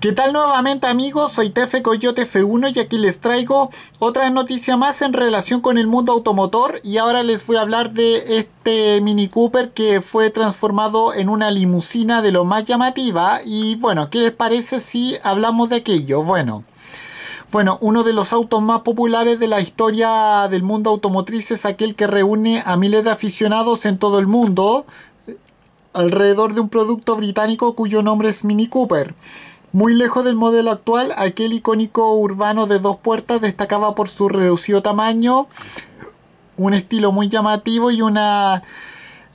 ¿Qué tal nuevamente amigos? Soy Tefe Coyote F1 y aquí les traigo otra noticia más en relación con el mundo automotor y ahora les voy a hablar de este Mini Cooper que fue transformado en una limusina de lo más llamativa y bueno, ¿qué les parece si hablamos de aquello? Bueno, bueno, uno de los autos más populares de la historia del mundo automotriz es aquel que reúne a miles de aficionados en todo el mundo eh, alrededor de un producto británico cuyo nombre es Mini Cooper. Muy lejos del modelo actual, aquel icónico urbano de dos puertas destacaba por su reducido tamaño, un estilo muy llamativo y una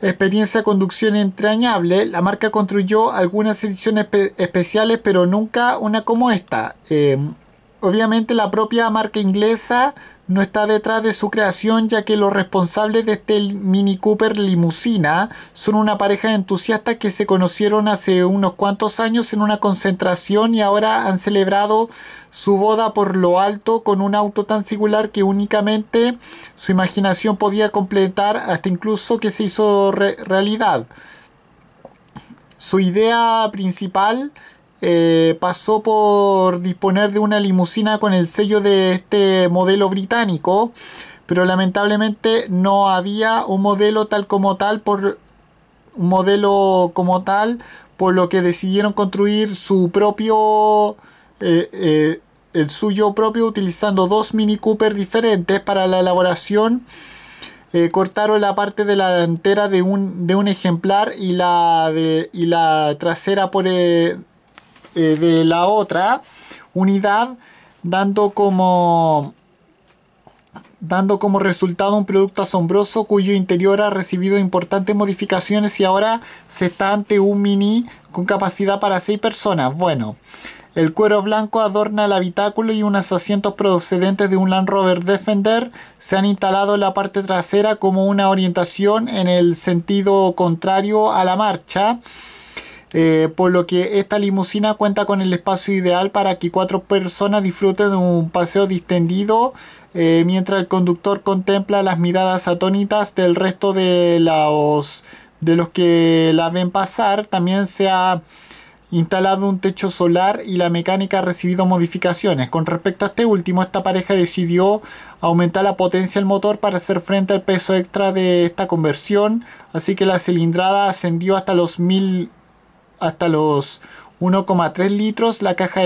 experiencia de conducción entrañable. La marca construyó algunas ediciones especiales, pero nunca una como esta. Eh, obviamente la propia marca inglesa no está detrás de su creación ya que los responsables de este Mini Cooper limusina son una pareja de entusiastas que se conocieron hace unos cuantos años en una concentración y ahora han celebrado su boda por lo alto con un auto tan singular que únicamente su imaginación podía completar hasta incluso que se hizo realidad. Su idea principal eh, pasó por disponer de una limusina con el sello de este modelo británico, pero lamentablemente no había un modelo tal como tal por un modelo como tal, por lo que decidieron construir su propio eh, eh, el suyo propio utilizando dos Mini Cooper diferentes para la elaboración. cortaron la parte delantera de un, de un ejemplar y la, de, la trasera por, el. Eh, de la otra unidad, dando como dando como resultado un producto asombroso cuyo interior ha recibido importantes modificaciones y ahora se está ante un mini con capacidad para 6 personas. Bueno, el cuero blanco adorna el habitáculo y unos asientos procedentes de un Land Rover Defender se han instalado en la parte trasera como una orientación en el sentido contrario a la marcha. Eh, por lo que esta limusina cuenta con el espacio ideal para que cuatro personas disfruten de un paseo distendido eh, mientras el conductor contempla las miradas atónitas del resto de los, de los que la ven pasar. También se ha instalado un techo solar y la mecánica ha recibido modificaciones. Con respecto a este último, esta pareja decidió aumentar la potencia del motor para hacer frente al peso extra de esta conversión, así que la cilindrada ascendió hasta los 1000 hasta los 1,3 litros. La caja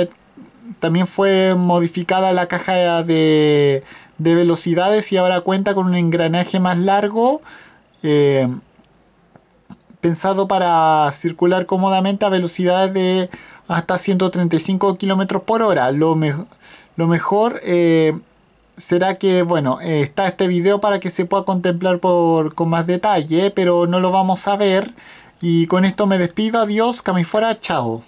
también fue modificada la caja de, de, velocidades y ahora cuenta con un engranaje más largo. Eh, pensado para circular cómodamente a velocidades de hasta 135 km por hora. Lo, mejor eh, será que, bueno, eh, está este video para que se pueda contemplar con más detalle, pero no lo vamos a ver. Y con esto me despido, adiós, que fuera, chao.